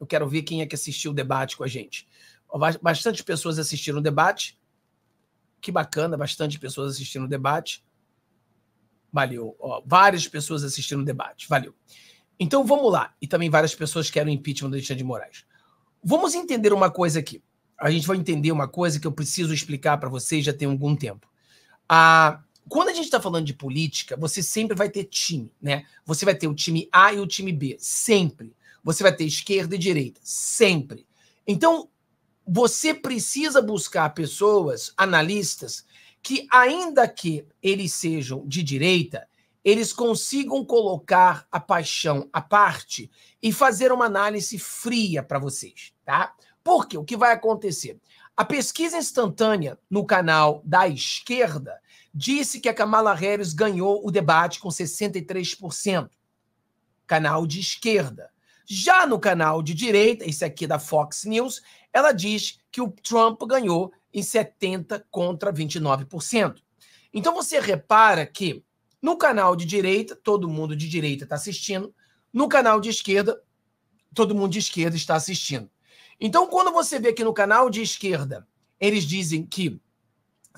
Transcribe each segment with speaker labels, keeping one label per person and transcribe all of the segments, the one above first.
Speaker 1: Eu quero ver quem é que assistiu o debate com a gente. Bastante pessoas assistiram o debate. Que bacana, bastante pessoas assistiram o debate. Valeu. Ó, várias pessoas assistiram o debate. Valeu. Então vamos lá. E também várias pessoas querem o impeachment do Alexandre de Moraes. Vamos entender uma coisa aqui. A gente vai entender uma coisa que eu preciso explicar para vocês já tem algum tempo. Ah, quando a gente está falando de política, você sempre vai ter time, né? Você vai ter o time A e o time B, sempre. Você vai ter esquerda e direita, sempre. Então, você precisa buscar pessoas, analistas, que, ainda que eles sejam de direita, eles consigam colocar a paixão à parte e fazer uma análise fria para vocês, tá? Porque o que vai acontecer? A pesquisa instantânea no canal da esquerda disse que a Kamala Harris ganhou o debate com 63%. Canal de esquerda. Já no canal de direita, esse aqui da Fox News, ela diz que o Trump ganhou em 70 contra 29%. Então você repara que no canal de direita, todo mundo de direita está assistindo, no canal de esquerda, todo mundo de esquerda está assistindo. Então, quando você vê que no canal de esquerda eles dizem que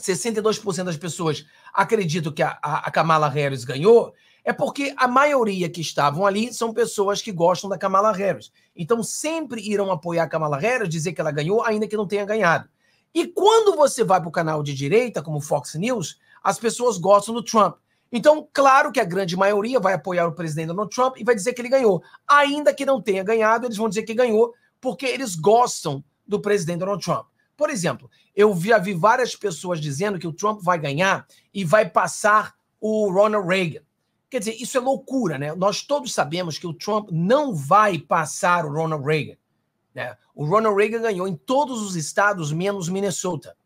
Speaker 1: 62% das pessoas acreditam que a, a Kamala Harris ganhou, é porque a maioria que estavam ali são pessoas que gostam da Kamala Harris. Então sempre irão apoiar a Kamala Harris, dizer que ela ganhou, ainda que não tenha ganhado. E quando você vai para o canal de direita, como Fox News, as pessoas gostam do Trump. Então, claro que a grande maioria vai apoiar o presidente Donald Trump e vai dizer que ele ganhou. Ainda que não tenha ganhado, eles vão dizer que ganhou, porque eles gostam do presidente Donald Trump. Por exemplo, eu já vi várias pessoas dizendo que o Trump vai ganhar e vai passar o Ronald Reagan. Quer dizer, isso é loucura, né? Nós todos sabemos que o Trump não vai passar o Ronald Reagan. Né? O Ronald Reagan ganhou em todos os estados, menos Minnesota.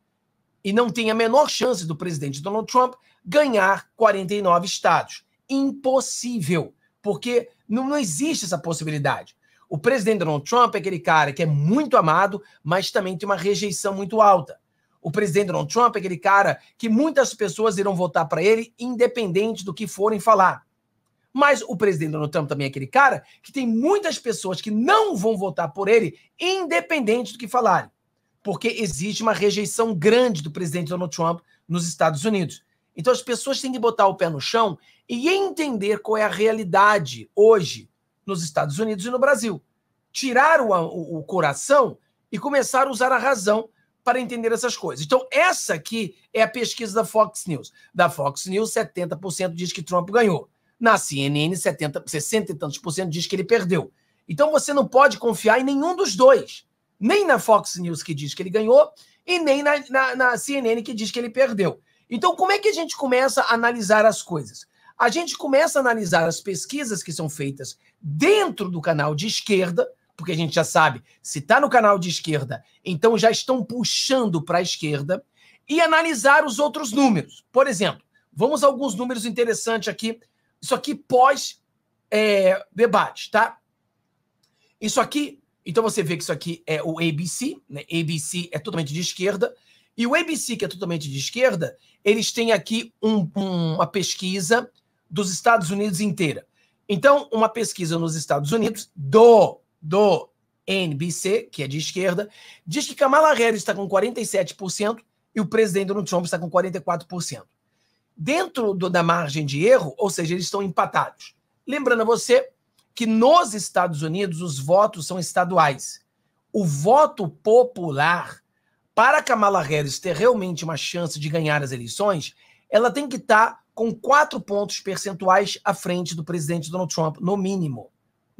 Speaker 1: E não tem a menor chance do presidente Donald Trump ganhar 49 estados. Impossível, porque não, não existe essa possibilidade. O presidente Donald Trump é aquele cara que é muito amado, mas também tem uma rejeição muito alta. O presidente Donald Trump é aquele cara que muitas pessoas irão votar para ele, independente do que forem falar. Mas o presidente Donald Trump também é aquele cara que tem muitas pessoas que não vão votar por ele, independente do que falarem. Porque existe uma rejeição grande do presidente Donald Trump nos Estados Unidos. Então as pessoas têm que botar o pé no chão e entender qual é a realidade hoje nos Estados Unidos e no Brasil. Tirar o, o, o coração e começar a usar a razão para entender essas coisas. Então, essa aqui é a pesquisa da Fox News. Da Fox News, 70% diz que Trump ganhou. Na CNN, 70, 60 e tantos por cento diz que ele perdeu. Então, você não pode confiar em nenhum dos dois. Nem na Fox News, que diz que ele ganhou, e nem na, na, na CNN, que diz que ele perdeu. Então, como é que a gente começa a analisar as coisas? A gente começa a analisar as pesquisas que são feitas dentro do canal de esquerda, porque a gente já sabe, se está no canal de esquerda, então já estão puxando para a esquerda, e analisar os outros números. Por exemplo, vamos a alguns números interessantes aqui. Isso aqui pós-debate, é, tá? Isso aqui, então você vê que isso aqui é o ABC, né? ABC é totalmente de esquerda, e o ABC, que é totalmente de esquerda, eles têm aqui um, um, uma pesquisa dos Estados Unidos inteira. Então, uma pesquisa nos Estados Unidos do do NBC, que é de esquerda, diz que Kamala Harris está com 47% e o presidente Donald Trump está com 44%. Dentro do, da margem de erro, ou seja, eles estão empatados. Lembrando a você que nos Estados Unidos os votos são estaduais. O voto popular, para Kamala Harris ter realmente uma chance de ganhar as eleições, ela tem que estar tá com quatro pontos percentuais à frente do presidente Donald Trump, no mínimo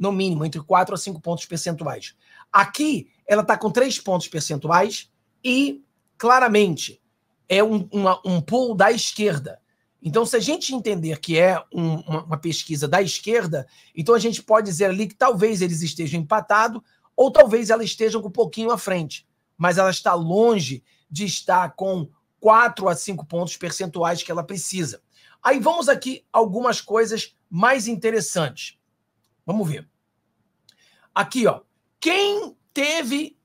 Speaker 1: no mínimo, entre 4 a 5 pontos percentuais. Aqui, ela está com 3 pontos percentuais e, claramente, é um, uma, um pull da esquerda. Então, se a gente entender que é um, uma, uma, pesquisa da esquerda, então a gente pode dizer ali que talvez eles estejam empatados ou talvez elas estejam um pouquinho à frente. Mas ela está longe de estar com 4 a 5 pontos percentuais que ela precisa. Aí vamos aqui algumas coisas mais interessantes. Vamos ver. Aqui, ó. Quem teve.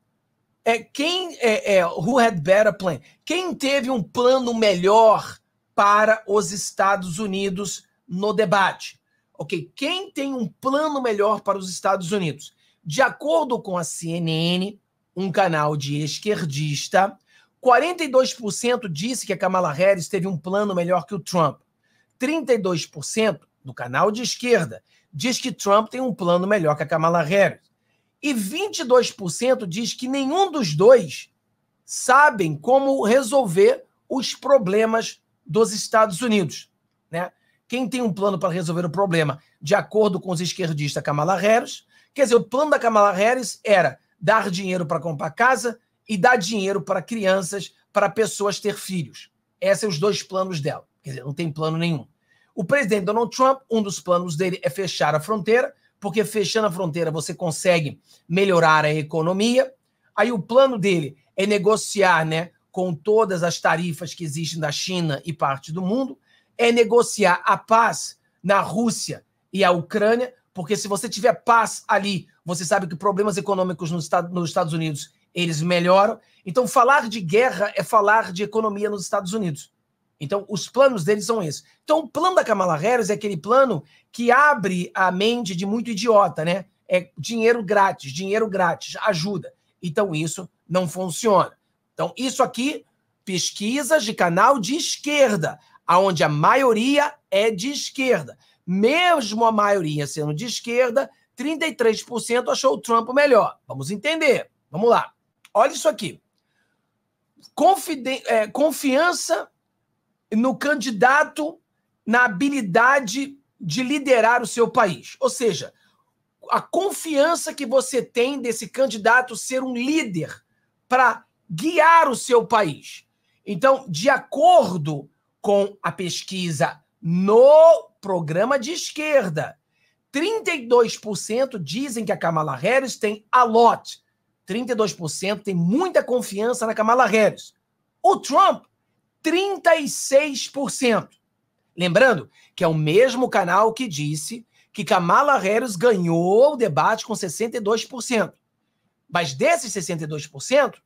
Speaker 1: É, quem é, é, who had better plan? Quem teve um plano melhor para os Estados Unidos no debate? Ok, quem tem um plano melhor para os Estados Unidos? De acordo com a CNN, um canal de esquerdista, 42% disse que a Kamala Harris teve um plano melhor que o Trump. 32% do canal de esquerda diz que Trump tem um plano melhor que a Kamala Harris. E 22% diz que nenhum dos dois sabem como resolver os problemas dos Estados Unidos. Né? Quem tem um plano para resolver o problema, de acordo com os esquerdistas Kamala Harris, quer dizer, o plano da Kamala Harris era dar dinheiro para comprar casa e dar dinheiro para crianças, para pessoas ter filhos. Esses são os dois planos dela. Quer dizer, não tem plano nenhum. O presidente Donald Trump, um dos planos dele é fechar a fronteira, porque fechando a fronteira você consegue melhorar a economia. Aí o plano dele é negociar, né, com todas as tarifas que existem da China e parte do mundo, é negociar a paz na Rússia e a Ucrânia, porque se você tiver paz ali, você sabe que problemas econômicos nos Estados Unidos eles melhoram. Então falar de guerra é falar de economia nos Estados Unidos. Então, os planos deles são esses. Então, o plano da Kamala Harris é aquele plano que abre a mente de muito idiota, né? É dinheiro grátis, dinheiro grátis, ajuda. Então, isso não funciona. Então, isso aqui, pesquisas de canal de esquerda, aonde a maioria é de esquerda. Mesmo a maioria sendo de esquerda, 33% achou o Trump melhor. Vamos entender. Vamos lá. Olha isso aqui. Confiden é, confiança no candidato na habilidade de liderar o seu país. Ou seja, a confiança que você tem desse candidato ser um líder para guiar o seu país. Então, de acordo com a pesquisa no programa de esquerda, 32% dizem que a Kamala Harris tem a lot. 32% tem muita confiança na Kamala Harris. O Trump 36%. Lembrando que é o mesmo canal que disse que Kamala Harris ganhou o debate com 62%. Mas desses 62%,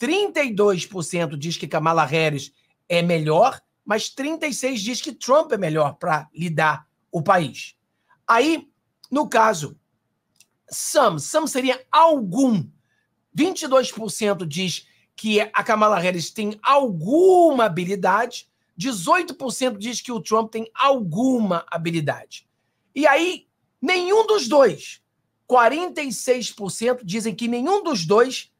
Speaker 1: 32% diz que Kamala Harris é melhor, mas 36% diz que Trump é melhor para lidar o país. Aí, no caso, Sam, Sam seria algum. 22% diz que é a Kamala Harris tem alguma habilidade, 18% diz que o Trump tem alguma habilidade. E aí, nenhum dos dois, 46% dizem que nenhum dos dois,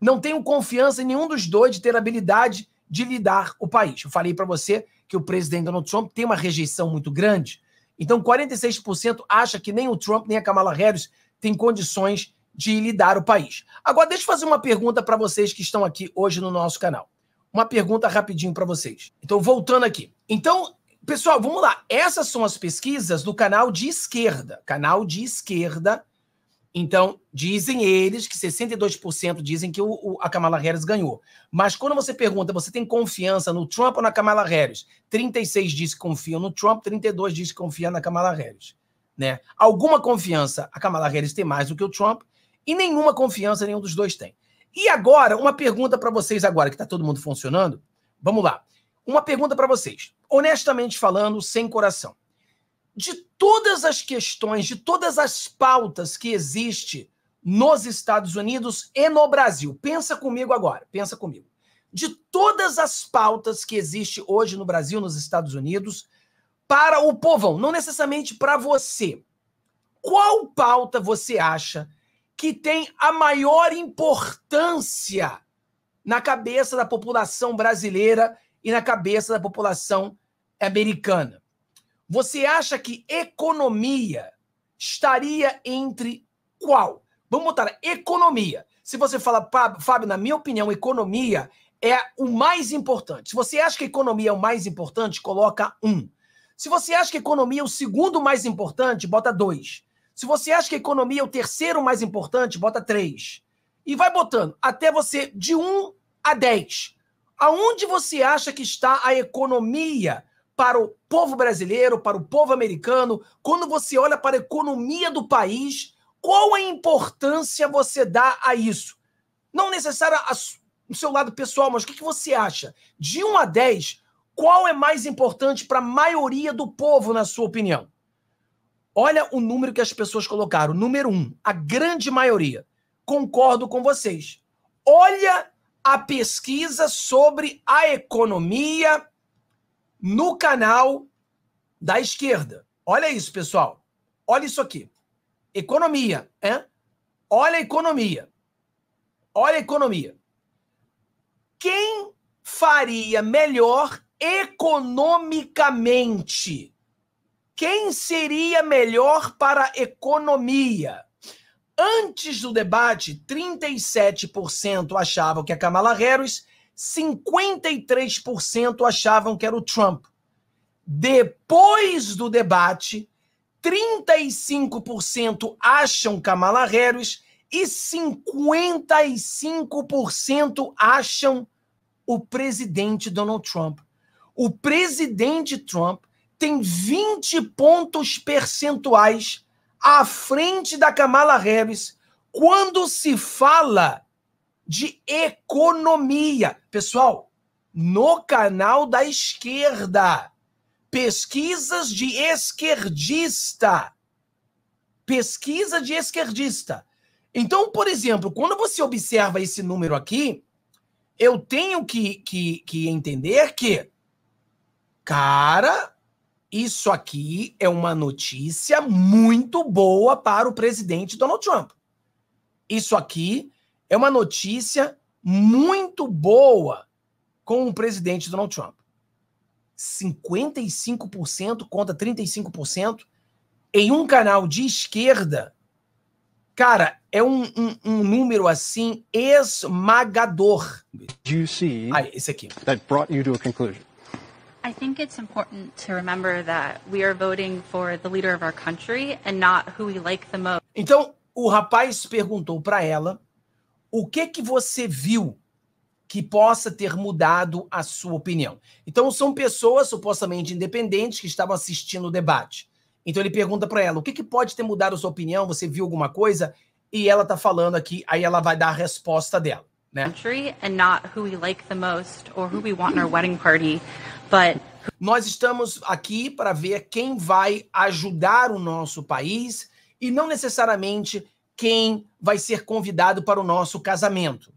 Speaker 1: não tenho confiança em nenhum dos dois de ter habilidade de lidar o país. Eu falei para você que o presidente Donald Trump tem uma rejeição muito grande. Então, 46% acha que nem o Trump nem a Kamala Harris têm condições de lidar o país. Agora, deixa eu fazer uma pergunta para vocês que estão aqui hoje no nosso canal. Uma pergunta rapidinho para vocês. Então, voltando aqui. Então, pessoal, vamos lá. Essas são as pesquisas do canal de esquerda. Canal de esquerda. Então, dizem eles que 62% dizem que o, o, a Kamala Harris ganhou. Mas quando você pergunta, você tem confiança no Trump ou na Kamala Harris? 36 diz que confiam no Trump, 32 diz que confiam na Kamala Harris. Né? Alguma confiança a Kamala Harris tem mais do que o Trump, e nenhuma confiança nenhum dos dois tem. E agora, uma pergunta para vocês agora, que está todo mundo funcionando. Vamos lá. Uma pergunta para vocês. Honestamente falando, sem coração. De todas as questões, de todas as pautas que existe nos Estados Unidos e no Brasil, pensa comigo agora, pensa comigo. De todas as pautas que existe hoje no Brasil, nos Estados Unidos, para o povão, não necessariamente para você, qual pauta você acha que tem a maior importância na cabeça da população brasileira e na cabeça da população americana. Você acha que economia estaria entre qual? Vamos botar economia. Se você fala, Fábio, na minha opinião, economia é o mais importante. Se você acha que economia é o mais importante, coloca um. Se você acha que economia é o segundo mais importante, bota dois. Se você acha que a economia é o terceiro mais importante, bota três. E vai botando até você de um a dez. Aonde você acha que está a economia para o povo brasileiro, para o povo americano? Quando você olha para a economia do país, qual a importância você dá a isso? Não necessário o seu lado pessoal, mas o que, que você acha? De um a dez, qual é mais importante para a maioria do povo, na sua opinião? Olha o número que as pessoas colocaram. Número um, a grande maioria. Concordo com vocês. Olha a pesquisa sobre a economia no canal da esquerda. Olha isso, pessoal. Olha isso aqui. Economia, é? Olha a economia. Olha a economia. Quem faria melhor economicamente? quem seria melhor para a economia? Antes do debate, 37% achavam que a Kamala Harris, 53% achavam que era o Trump. Depois do debate, 35% acham Kamala Harris e 55% acham o presidente Donald Trump. O presidente Trump tem 20 pontos percentuais à frente da Kamala Harris quando se fala de economia. Pessoal, no canal da esquerda, pesquisas de esquerdista. Pesquisa de esquerdista. Então, por exemplo, quando você observa esse número aqui, eu tenho que, que, que entender que, cara, isso aqui é uma notícia muito boa para o presidente Donald Trump. Isso aqui é uma notícia muito boa com o presidente Donald Trump. 55% contra 35% em um canal de esquerda. Cara, é um, um, um número assim esmagador. You see Aí, ah, esse aqui. That brought you to a conclusion. I think it's important to remember that we are voting for the leader of our country and not who we like the most. Então, o rapaz perguntou para ela: "O que que você viu que possa ter mudado a sua opinião?". Então, são pessoas supostamente independentes que estavam assistindo o debate. Então ele pergunta para ela: "O que que pode ter mudado a sua opinião? Você viu alguma coisa?" E ela está falando aqui, aí ela vai dar a resposta dela, né? Country and not who we like the most or who we want in our wedding party but nós estamos aqui para ver quem vai ajudar o nosso país e não necessariamente quem vai ser convidado para o nosso casamento.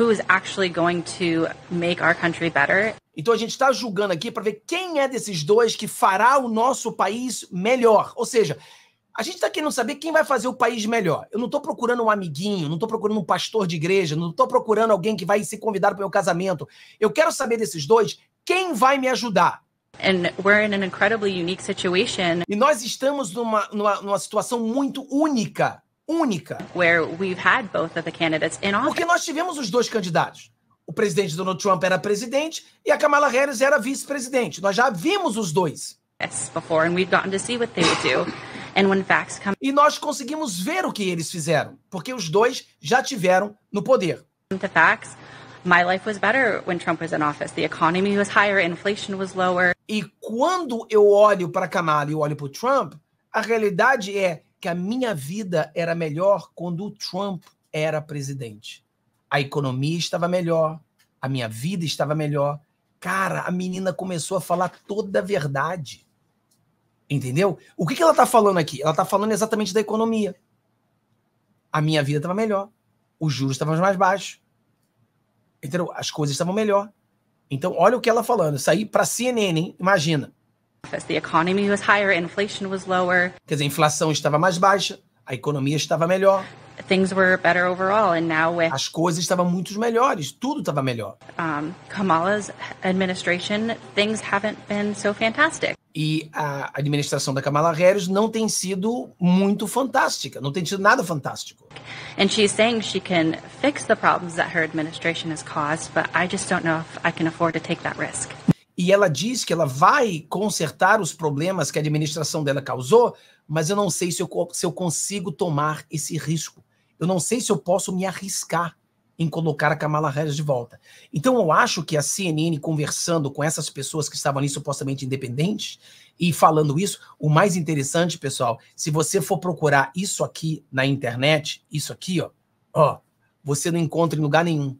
Speaker 1: Who is actually going to make our country better. Então a gente está julgando aqui para ver quem é desses dois que fará o nosso país melhor. Ou seja, a gente está querendo saber quem vai fazer o país melhor. Eu não estou procurando um amiguinho, não estou procurando um pastor de igreja, não estou procurando alguém que vai ser convidado para o meu casamento. Eu quero saber desses dois quem vai me ajudar? E nós estamos numa, numa, numa situação muito única, única. Porque nós tivemos os dois candidatos. O presidente Donald Trump era presidente e a Kamala Harris era vice-presidente. Nós já vimos os dois. E nós conseguimos ver o que eles fizeram, porque os dois já tiveram no poder. My life was better when Trump was in office. The economy was higher, inflation was lower. E quando eu olho para Kamala e olho para o Trump, a realidade é que a minha vida era melhor quando o Trump era presidente. A economia estava melhor, a minha vida estava melhor. Cara, a menina começou a falar toda a verdade. Entendeu? O que ela está falando aqui? Ela está falando exatamente da economia. A minha vida estava melhor, os juros estavam mais baixos, Entendeu? As coisas estavam melhor. Então, olha o que ela falando. Isso aí para CNN, hein? imagina. The economy was higher, inflation was lower. Quer dizer, a inflação estava mais baixa, a economia estava melhor. Things were better overall, and now with as coisas estavam muito melhores, tudo estava melhor. Um, Kamala's administration, things haven't been so fantastic e a administração da Kamala Harris não tem sido muito fantástica, não tem sido nada fantástico. And she's saying she can fix the problems that her administration has caused, but I just don't know if I can afford to take that risk. E ela diz que ela vai consertar os problemas que a administração dela causou, mas eu não sei se eu, se eu consigo tomar esse risco. Eu não sei se eu posso me arriscar em colocar a Kamala Harris de volta. Então eu acho que a CNN conversando com essas pessoas que estavam ali supostamente independentes e falando isso, o mais interessante, pessoal, se você for procurar isso aqui na internet, isso aqui, ó, ó, você não encontra em lugar nenhum.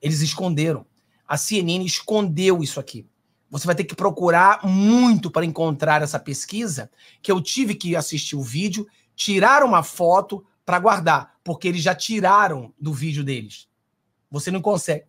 Speaker 1: Eles esconderam. A CNN escondeu isso aqui. Você vai ter que procurar muito para encontrar essa pesquisa, que eu tive que assistir o vídeo, tirar uma foto para guardar porque eles já tiraram do vídeo deles. Você não consegue,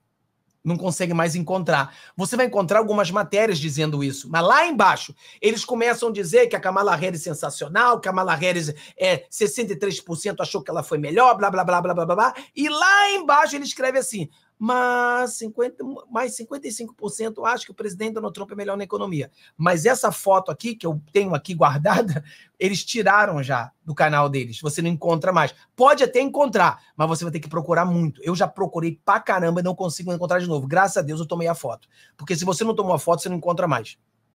Speaker 1: não consegue mais encontrar. Você vai encontrar algumas matérias dizendo isso, mas lá embaixo eles começam a dizer que a Kamala Harris é sensacional, que a Kamala Harris é 63% achou que ela foi melhor, blá blá blá blá blá blá. E lá embaixo ele escreve assim: mas 50, mais 55% acho que o presidente Donald Trump é melhor na economia. Mas essa foto aqui, que eu tenho aqui guardada, eles tiraram já do canal deles. Você não encontra mais. Pode até encontrar, mas você vai ter que procurar muito. Eu já procurei pra caramba e não consigo encontrar de novo. Graças a Deus eu tomei a foto. Porque se você não tomou a foto, você não encontra mais.